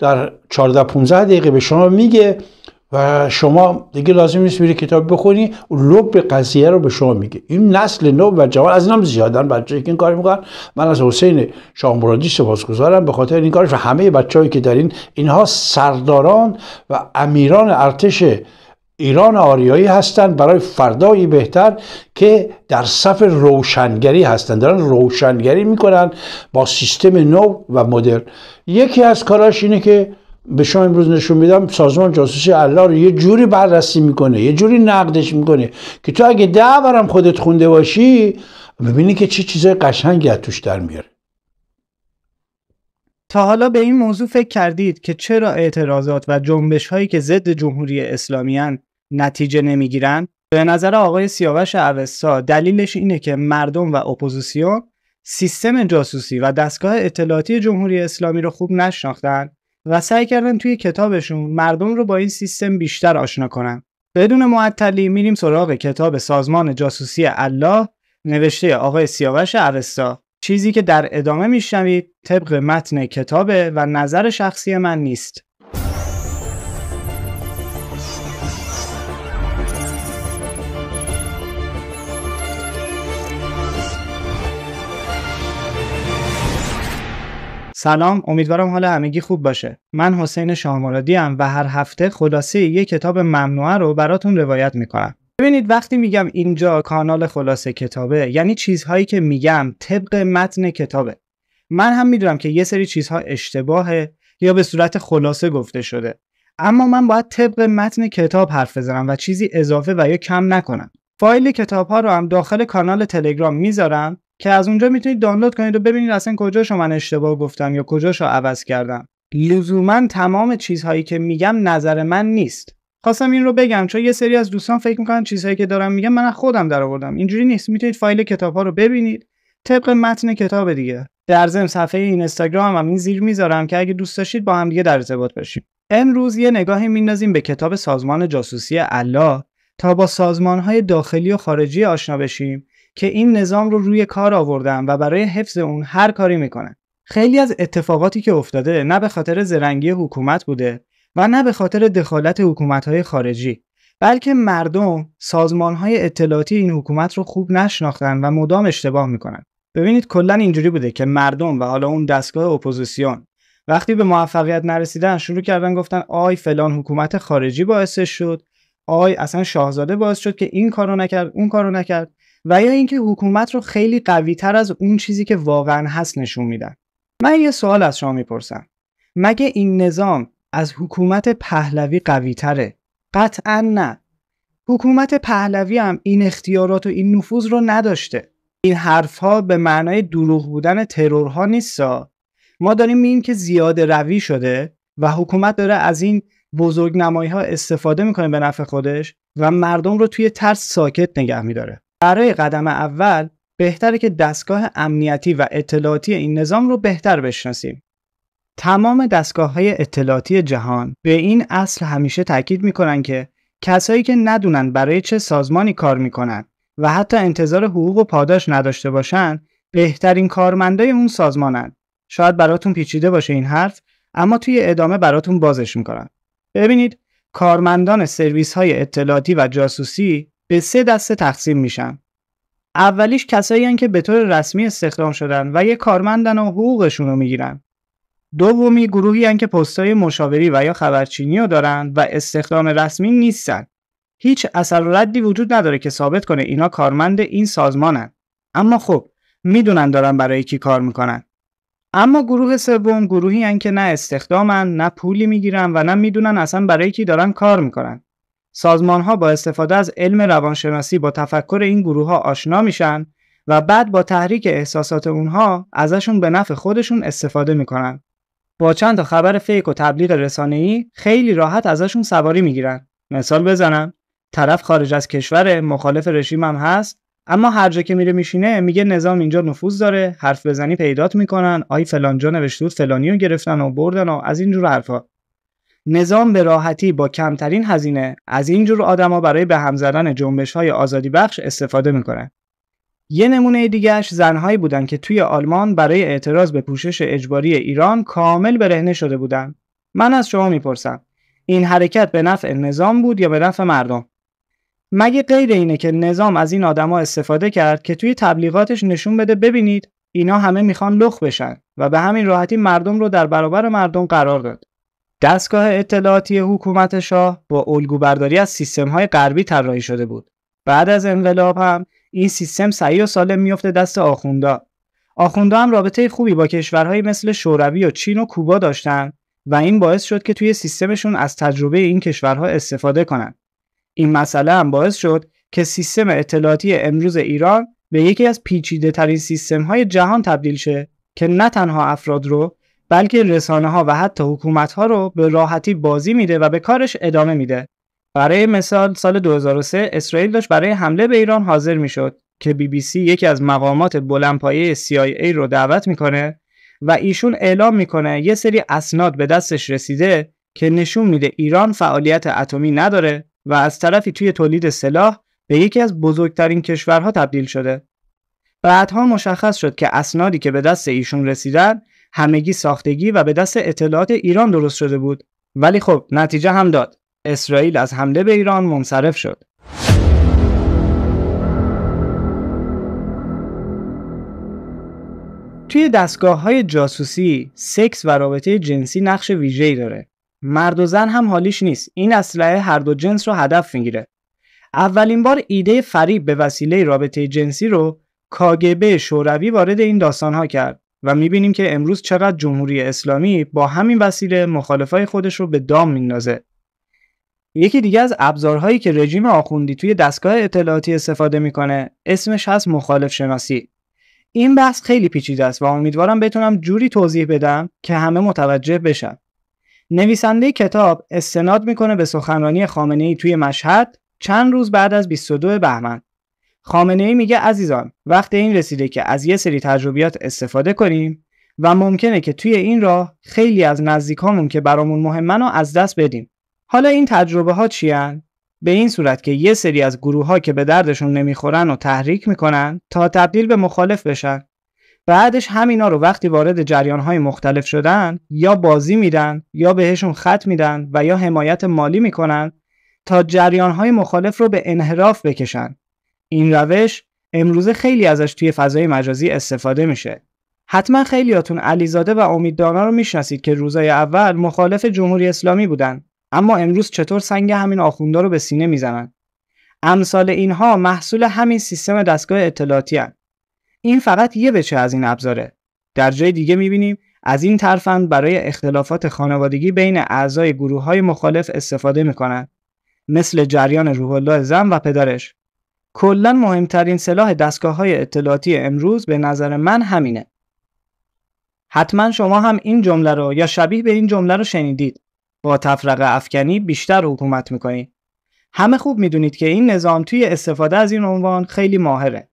در 14 15 دقیقه به شما میگه و شما دیگه لازم نیست میری کتاب بخونی لب قضیه رو به شما میگه این نسل نو و جوان از اینام زیادن بچه‌ای که این کار میکنن من از حسین شامبرادی سپاسگزارم به خاطر این کارش و همه بچههایی که در این اینها سرداران و امیران ارتش ایران آریایی هستند برای فردایی بهتر که در صف روشنگری هستند دارن روشنگری میکنن با سیستم نو و مدرن یکی از کاراش اینه که به شما امروز نشون میدم سازمان جاسوسی الله رو یه جوری بررسی میکنه یه جوری نقدش میکنه که تو اگه ده برم خودت خونده باشی ببینی که چه چی چیزای قشنگی از توش در میاره تا حالا به این موضوع فکر کردید که چرا اعتراضات و جنبش هایی که ضد جمهوری اسلامی نتیجه نمیگیرن به نظر آقای سیاوش اوستا دلیلش اینه که مردم و اپوزیسیون سیستم جاسوسی و دستگاه اطلاعاتی جمهوری اسلامی رو خوب نشناختن و سعی کردن توی کتابشون مردم رو با این سیستم بیشتر آشنا کنن بدون معطلی میریم سراغ کتاب سازمان جاسوسی الله نوشته آقای سیاوش اوستا چیزی که در ادامه میشنوید طبق متن کتابه و نظر شخصی من نیست سلام امیدوارم حال همگی خوب باشه من حسین شاهمرادی ام و هر هفته خلاصه یک کتاب ممنوعه رو براتون روایت میکنم ببینید وقتی میگم اینجا کانال خلاصه کتابه یعنی چیزهایی که میگم طبق متن کتابه من هم میدونم که یه سری چیزها اشتباهه یا به صورت خلاصه گفته شده اما من باید طبق متن کتاب حرف بزنم و چیزی اضافه و یا کم نکنم فایل کتاب ها رو هم داخل کانال تلگرام میذارم که از اونجا میتونید دانلود کنید و ببینید اصلا کجاشو من اشتباه گفتم یا کجاشو عوض کردم لزوما تمام چیزهایی که میگم نظر من نیست خواستم این رو بگم چون یه سری از دوستان فکر میکنن چیزهایی که دارم میگم من خودم در آوردم اینجوری نیست میتونید فایل کتاب ها رو ببینید طبق متن کتاب دیگه در ضمن صفحه اینستاگرام هم این زیر میذارم که اگه دوست داشتید با هم دیگه در ارتباط باشیم امروز یه نگاهی میندازیم به کتاب سازمان جاسوسی الله تا با سازمان های داخلی و خارجی آشنا بشیم که این نظام رو روی کار آوردن و برای حفظ اون هر کاری میکنن خیلی از اتفاقاتی که افتاده نه به خاطر زرنگی حکومت بوده و نه به خاطر دخالت حکومت های خارجی بلکه مردم سازمان های اطلاعاتی این حکومت رو خوب نشناختن و مدام اشتباه میکنن ببینید کلا اینجوری بوده که مردم و حالا اون دستگاه اپوزیسیون وقتی به موفقیت نرسیدن شروع کردن گفتن آی فلان حکومت خارجی باعث شد آی اصلا شاهزاده باعث شد که این کارو نکرد اون کارو نکرد و یا اینکه حکومت رو خیلی قوی تر از اون چیزی که واقعا هست نشون میدن من یه سوال از شما میپرسم مگه این نظام از حکومت پهلوی قوی تره قطعا نه حکومت پهلوی هم این اختیارات و این نفوذ رو نداشته این حرفها به معنای دروغ بودن ترورها نیستا ما داریم میگیم که زیاد روی شده و حکومت داره از این بزرگ نمایی ها استفاده میکنه به نفع خودش و مردم رو توی ترس ساکت نگه میداره برای قدم اول بهتره که دستگاه امنیتی و اطلاعاتی این نظام رو بهتر بشناسیم. تمام دستگاه های اطلاعاتی جهان به این اصل همیشه تاکید میکنن که کسایی که ندونن برای چه سازمانی کار میکنن و حتی انتظار حقوق و پاداش نداشته باشن بهترین کارمندای اون سازمانن. شاید براتون پیچیده باشه این حرف اما توی ادامه براتون بازش میکنن. ببینید کارمندان سرویس های اطلاعاتی و جاسوسی به سه دسته تقسیم میشن اولیش کسایی هن که به طور رسمی استخدام شدن و یه کارمندن و حقوقشون رو میگیرن دومی گروهی هن که پستای مشاوری و یا خبرچینی رو دارن و استخدام رسمی نیستن هیچ اثر و ردی وجود نداره که ثابت کنه اینا کارمند این سازمانن اما خب میدونن دارن برای کی کار میکنن اما گروه سوم گروهی هن که نه استخدامن نه پولی میگیرن و نه میدونن اصلا برای کی دارن کار میکنن سازمان ها با استفاده از علم روانشناسی با تفکر این گروه ها آشنا میشن و بعد با تحریک احساسات اونها ازشون به نفع خودشون استفاده میکنن. با چند تا خبر فیک و تبلیغ ای خیلی راحت ازشون سواری میگیرن. مثال بزنم طرف خارج از کشور مخالف هم هست اما هر جا که میره میشینه میگه نظام اینجا نفوذ داره حرف بزنی پیدات میکنن آی فلان جا نوشته بود فلانیو گرفتن و بردن و از جور حرفا نظام به راحتی با کمترین هزینه از اینجور آدما برای به هم زدن جنبش های آزادی بخش استفاده میکنه. یه نمونه دیگهش زنهایی بودن که توی آلمان برای اعتراض به پوشش اجباری ایران کامل برهنه شده بودن. من از شما میپرسم این حرکت به نفع نظام بود یا به نفع مردم؟ مگه غیر اینه که نظام از این آدما استفاده کرد که توی تبلیغاتش نشون بده ببینید اینا همه میخوان لخ بشن و به همین راحتی مردم رو در برابر مردم قرار داد. دستگاه اطلاعاتی حکومت شاه با الگوبرداری از سیستم های غربی طراحی شده بود. بعد از انقلاب هم این سیستم سعی و سالم میفته دست آخوندا. آخوندا هم رابطه خوبی با کشورهایی مثل شوروی و چین و کوبا داشتن و این باعث شد که توی سیستمشون از تجربه این کشورها استفاده کنند. این مسئله هم باعث شد که سیستم اطلاعاتی امروز ایران به یکی از پیچیده ترین سیستم های جهان تبدیل شه که نه تنها افراد رو بلکه رسانه ها و حتی حکومت ها رو به راحتی بازی میده و به کارش ادامه میده. برای مثال سال 2003 اسرائیل داشت برای حمله به ایران حاضر میشد که بی بی سی یکی از مقامات بلندپایه CIA رو دعوت میکنه و ایشون اعلام میکنه یه سری اسناد به دستش رسیده که نشون میده ایران فعالیت اتمی نداره و از طرفی توی تولید سلاح به یکی از بزرگترین کشورها تبدیل شده. بعدها مشخص شد که اسنادی که به دست ایشون رسیدن همگی ساختگی و به دست اطلاعات ایران درست شده بود ولی خب نتیجه هم داد اسرائیل از حمله به ایران منصرف شد توی دستگاه های جاسوسی سکس و رابطه جنسی نقش ویژه‌ای داره مرد و زن هم حالیش نیست این اسلحه هر دو جنس رو هدف میگیره اولین بار ایده فریب به وسیله رابطه جنسی رو کاگبه شوروی وارد این داستان ها کرد و میبینیم که امروز چقدر جمهوری اسلامی با همین وسیله مخالفای خودش رو به دام میندازه یکی دیگه از ابزارهایی که رژیم آخوندی توی دستگاه اطلاعاتی استفاده میکنه اسمش هست مخالف شناسی این بحث خیلی پیچیده است و امیدوارم بتونم جوری توضیح بدم که همه متوجه بشن نویسنده کتاب استناد میکنه به سخنرانی خامنه ای توی مشهد چند روز بعد از 22 بهمن خامنه ای میگه عزیزان وقت این رسیده که از یه سری تجربیات استفاده کنیم و ممکنه که توی این راه خیلی از نزدیکامون که برامون مهمن رو از دست بدیم. حالا این تجربه ها چی به این صورت که یه سری از گروه ها که به دردشون نمیخورن و تحریک میکنن تا تبدیل به مخالف بشن. بعدش همینا رو وقتی وارد جریان های مختلف شدن یا بازی میدن یا بهشون خط میدن و یا حمایت مالی میکنن تا جریان های مخالف رو به انحراف بکشن این روش امروزه خیلی ازش توی فضای مجازی استفاده میشه حتما خیلیاتون علیزاده و امیددانا رو میشناسید که روزای اول مخالف جمهوری اسلامی بودن اما امروز چطور سنگ همین آخوندا رو به سینه میزنن امثال اینها محصول همین سیستم دستگاه اطلاعاتی هن. این فقط یه بچه از این ابزاره در جای دیگه میبینیم از این طرفند برای اختلافات خانوادگی بین اعضای گروه مخالف استفاده میکنن، مثل جریان روح الله زن و پدرش کلا مهمترین سلاح دستگاه های اطلاعاتی امروز به نظر من همینه حتما شما هم این جمله رو یا شبیه به این جمله رو شنیدید با تفرقه افکنی بیشتر حکومت میکنید همه خوب میدونید که این نظام توی استفاده از این عنوان خیلی ماهره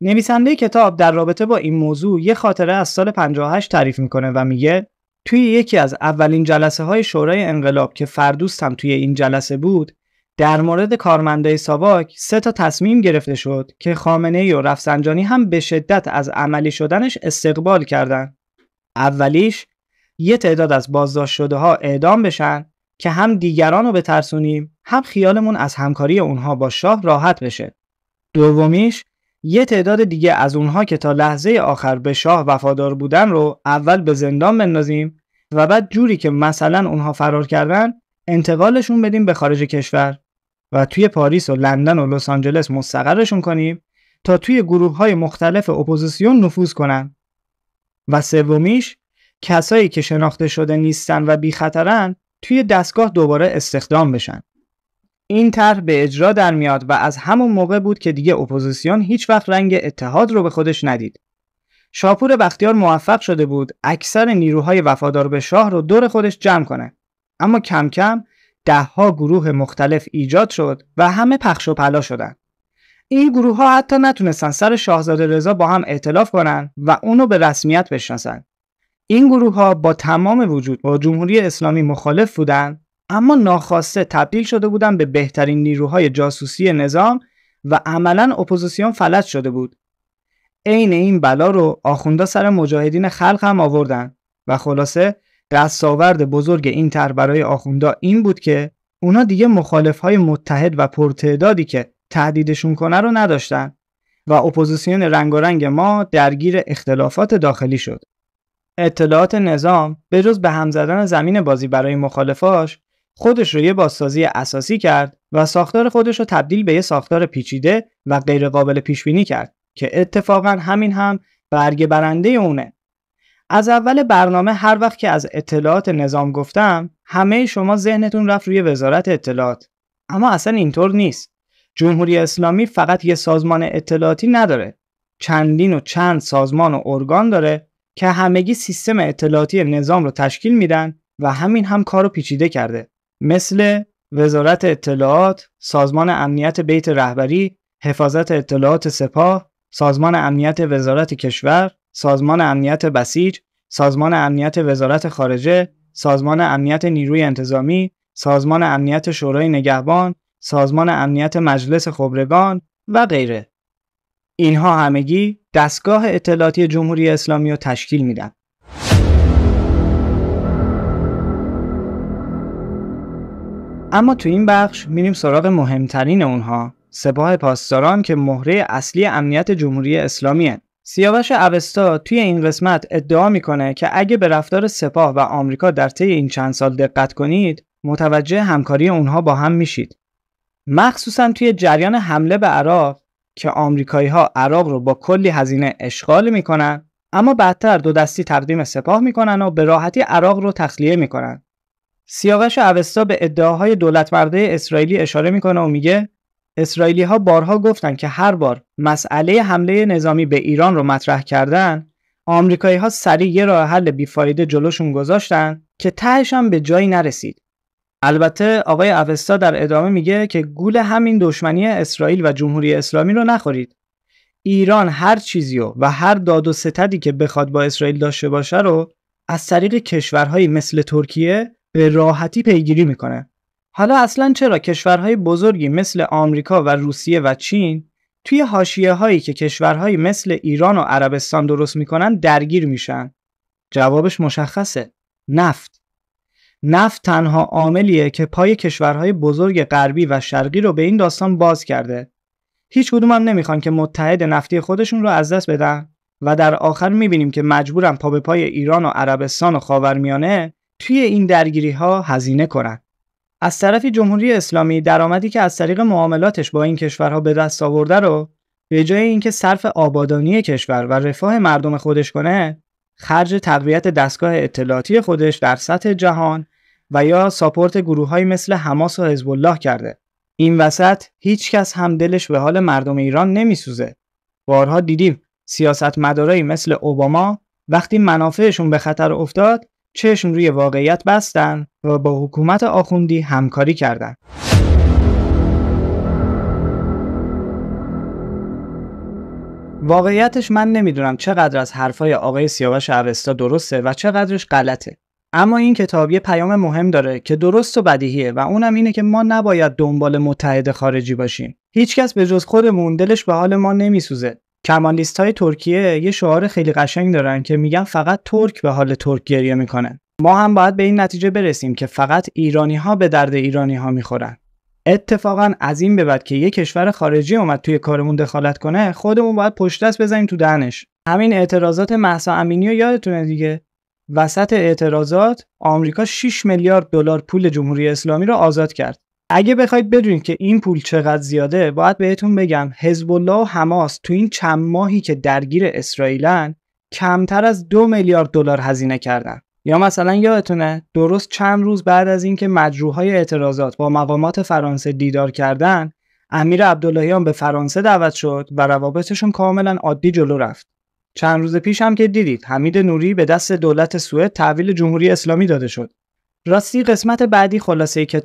نویسنده کتاب در رابطه با این موضوع یه خاطره از سال 58 تعریف میکنه و میگه توی یکی از اولین جلسه های شورای انقلاب که فردوست هم توی این جلسه بود در مورد کارمندای ساواک سه تا تصمیم گرفته شد که خامنه ای و رفسنجانی هم به شدت از عملی شدنش استقبال کردند. اولیش یه تعداد از بازداشت شده ها اعدام بشن که هم دیگران رو بترسونیم هم خیالمون از همکاری اونها با شاه راحت بشه. دومیش یه تعداد دیگه از اونها که تا لحظه آخر به شاه وفادار بودن رو اول به زندان بندازیم و بعد جوری که مثلا اونها فرار کردن انتقالشون بدیم به خارج کشور و توی پاریس و لندن و لس آنجلس مستقرشون کنیم تا توی گروه های مختلف اپوزیسیون نفوذ کنن و سومیش کسایی که شناخته شده نیستن و بی توی دستگاه دوباره استخدام بشن این طرح به اجرا در میاد و از همون موقع بود که دیگه اپوزیسیون هیچ وقت رنگ اتحاد رو به خودش ندید شاپور بختیار موفق شده بود اکثر نیروهای وفادار به شاه رو دور خودش جمع کنه اما کم کم دهها گروه مختلف ایجاد شد و همه پخش و پلا شدند. این گروه ها حتی نتونستن سر شاهزاده رضا با هم اعتلاف کنن و اونو به رسمیت بشناسن. این گروه ها با تمام وجود با جمهوری اسلامی مخالف بودن اما ناخواسته تبدیل شده بودن به بهترین نیروهای جاسوسی نظام و عملا اپوزیسیون فلج شده بود. عین این بلا رو آخوندا سر مجاهدین خلق هم آوردن و خلاصه دستاورد بزرگ این تر برای آخوندا این بود که اونا دیگه مخالف های متحد و پرتعدادی که تهدیدشون کنه رو نداشتن و اپوزیسیون رنگارنگ ما درگیر اختلافات داخلی شد. اطلاعات نظام به جز به هم زدن زمین بازی برای مخالفاش خودش رو یه بازسازی اساسی کرد و ساختار خودش رو تبدیل به یه ساختار پیچیده و غیرقابل پیش بینی کرد که اتفاقا همین هم برگ برنده اونه. از اول برنامه هر وقت که از اطلاعات نظام گفتم همه شما ذهنتون رفت روی وزارت اطلاعات اما اصلا اینطور نیست جمهوری اسلامی فقط یه سازمان اطلاعاتی نداره چندین و چند سازمان و ارگان داره که همگی سیستم اطلاعاتی نظام رو تشکیل میدن و همین هم کارو پیچیده کرده مثل وزارت اطلاعات، سازمان امنیت بیت رهبری، حفاظت اطلاعات سپاه، سازمان امنیت وزارت کشور، سازمان امنیت بسیج، سازمان امنیت وزارت خارجه، سازمان امنیت نیروی انتظامی، سازمان امنیت شورای نگهبان، سازمان امنیت مجلس خبرگان و غیره. اینها همگی دستگاه اطلاعاتی جمهوری اسلامی رو تشکیل میدن. اما تو این بخش میریم سراغ مهمترین اونها سپاه پاسداران که مهره اصلی امنیت جمهوری اسلامی هن. سیاوش اوستا توی این قسمت ادعا میکنه که اگه به رفتار سپاه و آمریکا در طی این چند سال دقت کنید متوجه همکاری اونها با هم میشید مخصوصا توی جریان حمله به عراق که آمریکایی ها عراق رو با کلی هزینه اشغال میکنن اما بعدتر دو دستی تقدیم سپاه میکنن و به راحتی عراق رو تخلیه میکنن سیاوش اوستا به ادعاهای دولت اسرائیلی اشاره میکنه و میگه اسرائیلی ها بارها گفتند که هر بار مسئله حمله نظامی به ایران رو مطرح کردن آمریکایی ها سریع یه راه حل بیفایده جلوشون گذاشتن که تهشان به جایی نرسید البته آقای اوستا در ادامه میگه که گول همین دشمنی اسرائیل و جمهوری اسلامی رو نخورید ایران هر چیزی و, و هر داد و ستدی که بخواد با اسرائیل داشته باشه رو از طریق کشورهایی مثل ترکیه به راحتی پیگیری میکنه حالا اصلا چرا کشورهای بزرگی مثل آمریکا و روسیه و چین توی حاشیه هایی که کشورهایی مثل ایران و عربستان درست میکنن درگیر میشن؟ جوابش مشخصه. نفت. نفت تنها عاملیه که پای کشورهای بزرگ غربی و شرقی رو به این داستان باز کرده. هیچ کدوم هم نمیخوان که متحد نفتی خودشون رو از دست بدن و در آخر میبینیم که مجبورن پا به پای ایران و عربستان و خاورمیانه توی این درگیری ها هزینه کنن. از طرفی جمهوری اسلامی درآمدی که از طریق معاملاتش با این کشورها به دست آورده رو به جای اینکه صرف آبادانی کشور و رفاه مردم خودش کنه خرج تقویت دستگاه اطلاعاتی خودش در سطح جهان و یا ساپورت گروههایی مثل حماس و حزب الله کرده این وسط هیچ کس هم دلش به حال مردم ایران نمیسوزه بارها دیدیم سیاست مدارایی مثل اوباما وقتی منافعشون به خطر افتاد چشم روی واقعیت بستن و با حکومت آخوندی همکاری کردند. واقعیتش من نمیدونم چقدر از حرفای آقای سیاوش اوستا درسته و چقدرش غلطه اما این کتاب یه پیام مهم داره که درست و بدیهیه و اونم اینه که ما نباید دنبال متحد خارجی باشیم هیچکس به جز خودمون دلش به حال ما نمیسوزه کمالیست های ترکیه یه شعار خیلی قشنگ دارن که میگن فقط ترک به حال ترک گریه میکنن ما هم باید به این نتیجه برسیم که فقط ایرانی ها به درد ایرانی ها میخورن اتفاقا از این به بعد که یه کشور خارجی اومد توی کارمون دخالت کنه خودمون باید پشت دست بزنیم تو دهنش همین اعتراضات محسا امینی یادتونه دیگه وسط اعتراضات آمریکا 6 میلیارد دلار پول جمهوری اسلامی رو آزاد کرد اگه بخواید بدونید که این پول چقدر زیاده باید بهتون بگم حزب الله و حماس تو این چند ماهی که درگیر اسرائیلن کمتر از دو میلیارد دلار هزینه کردن یا مثلا یادتونه درست چند روز بعد از اینکه مجروحهای اعتراضات با مقامات فرانسه دیدار کردن امیر عبداللهیان به فرانسه دعوت شد و روابطشون کاملا عادی جلو رفت چند روز پیش هم که دیدید حمید نوری به دست دولت سوئد تحویل جمهوری اسلامی داده شد راستی قسمت بعدی خلاصه